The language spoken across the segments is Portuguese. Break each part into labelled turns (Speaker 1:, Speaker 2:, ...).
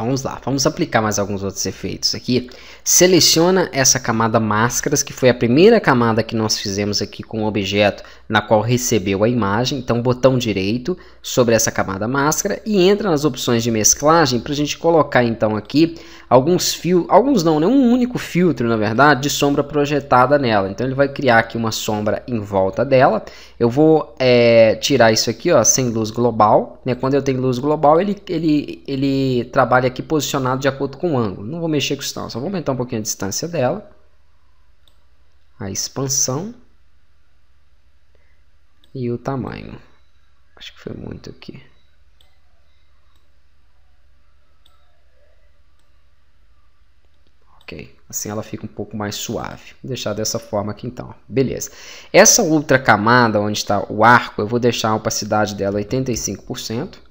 Speaker 1: Então vamos lá, vamos aplicar mais alguns outros efeitos aqui. Seleciona essa camada máscaras, que foi a primeira camada que nós fizemos aqui com o objeto na qual recebeu a imagem. Então botão direito sobre essa camada máscara e entra nas opções de mesclagem para a gente colocar então aqui alguns fios, alguns não, né? um único filtro na verdade de sombra projetada nela. Então ele vai criar aqui uma sombra em volta dela. Eu vou é, tirar isso aqui ó, sem luz global. Né? Quando eu tenho luz global ele, ele, ele trabalha aqui posicionado de acordo com o ângulo. Não vou mexer com o sinal, só vou aumentar um pouquinho a distância dela. A expansão. E o tamanho. Acho que foi muito aqui. Ok. Assim ela fica um pouco mais suave. Vou deixar dessa forma aqui então. Beleza. Essa outra camada onde está o arco, eu vou deixar a opacidade dela 85%.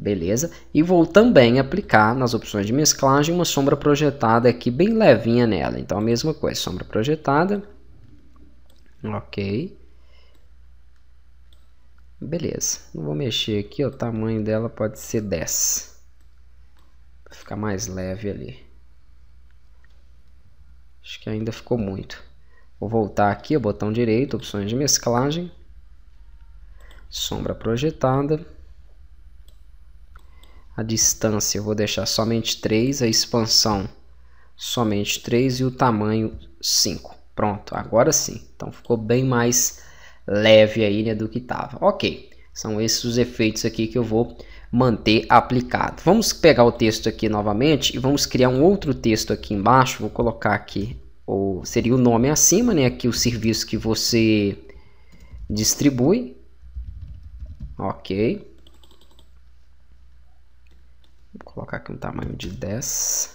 Speaker 1: Beleza? E vou também aplicar nas opções de mesclagem uma sombra projetada aqui bem levinha nela. Então a mesma coisa, sombra projetada. Ok. Beleza. Não vou mexer aqui, ó, o tamanho dela pode ser 10. Pra ficar mais leve ali. Acho que ainda ficou muito. Vou voltar aqui, ó, botão direito, opções de mesclagem. Sombra projetada. A distância eu vou deixar somente 3, a expansão somente 3 e o tamanho 5. Pronto, agora sim. Então ficou bem mais leve aí né, do que estava. Ok, são esses os efeitos aqui que eu vou manter aplicado. Vamos pegar o texto aqui novamente e vamos criar um outro texto aqui embaixo. Vou colocar aqui, o, seria o nome acima, né? Aqui o serviço que você distribui. Ok. um tamanho de 10.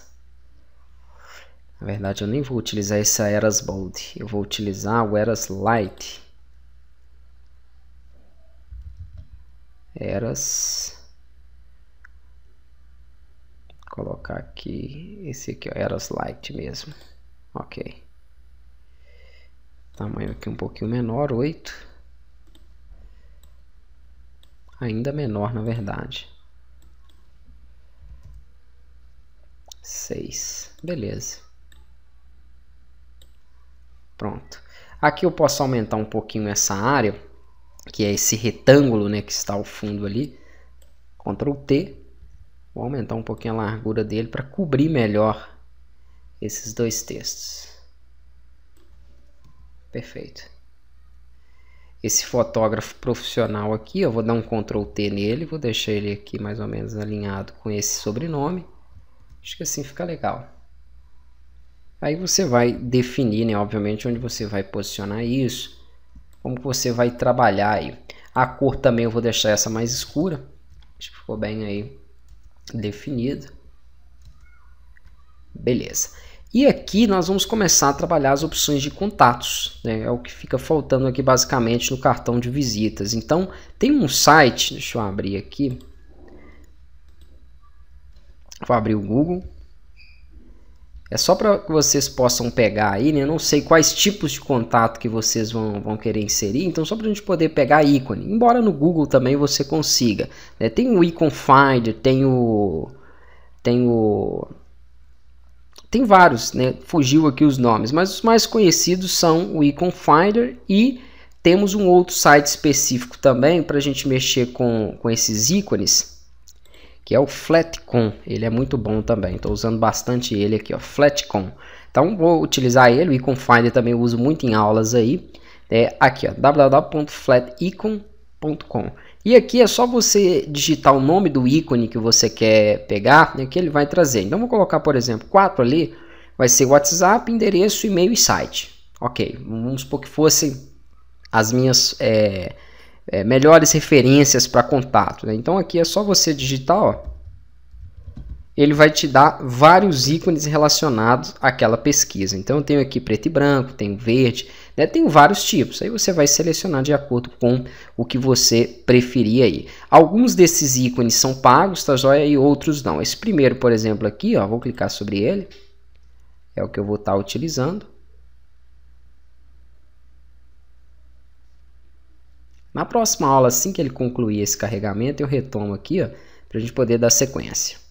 Speaker 1: Na verdade, eu nem vou utilizar esse Eras Bold. Eu vou utilizar o Eras Light. Eras. Vou colocar aqui. Esse aqui, ó, Eras Light mesmo. Ok. Tamanho aqui um pouquinho menor, 8. Ainda menor, na verdade. 6. Beleza. Pronto. Aqui eu posso aumentar um pouquinho essa área, que é esse retângulo né, que está ao fundo ali. Ctrl T. Vou aumentar um pouquinho a largura dele para cobrir melhor esses dois textos. Perfeito. Esse fotógrafo profissional aqui, eu vou dar um Ctrl T nele, vou deixar ele aqui mais ou menos alinhado com esse sobrenome. Acho que assim fica legal. Aí você vai definir, né, obviamente, onde você vai posicionar isso, como você vai trabalhar aí. A cor também eu vou deixar essa mais escura, acho que ficou bem aí definido. Beleza. E aqui nós vamos começar a trabalhar as opções de contatos, né? é o que fica faltando aqui basicamente no cartão de visitas. Então tem um site, deixa eu abrir aqui, Vou abrir o Google. É só para que vocês possam pegar aí, né? Eu não sei quais tipos de contato que vocês vão, vão querer inserir, então só para a gente poder pegar ícone. Embora no Google também você consiga. Né? Tem o Icon Finder, tem o... Tem o... Tem vários, né? Fugiu aqui os nomes, mas os mais conhecidos são o Icon Finder e temos um outro site específico também para a gente mexer com, com esses ícones que é o Flatcom. Ele é muito bom também. Estou usando bastante ele aqui, ó, Flatcon. Então vou utilizar ele, o Icon Finder também uso muito em aulas aí. É aqui, ó, www.flaticon.com. E aqui é só você digitar o nome do ícone que você quer pegar, né, que ele vai trazer. Então vou colocar, por exemplo, 4 ali, vai ser WhatsApp, endereço, e-mail e site. Ok, vamos supor que fossem as minhas é, é, melhores referências para contato. Né? Então aqui é só você digitar, ó, ele vai te dar vários ícones relacionados àquela pesquisa. Então eu tenho aqui preto e branco, tenho verde, né? vários tipos. Aí você vai selecionar de acordo com o que você preferir aí. Alguns desses ícones são pagos, tá joia? E outros não. Esse primeiro, por exemplo, aqui, ó, vou clicar sobre ele. É o que eu vou estar tá utilizando. Na próxima aula, assim que ele concluir esse carregamento, eu retomo aqui, para a gente poder dar sequência.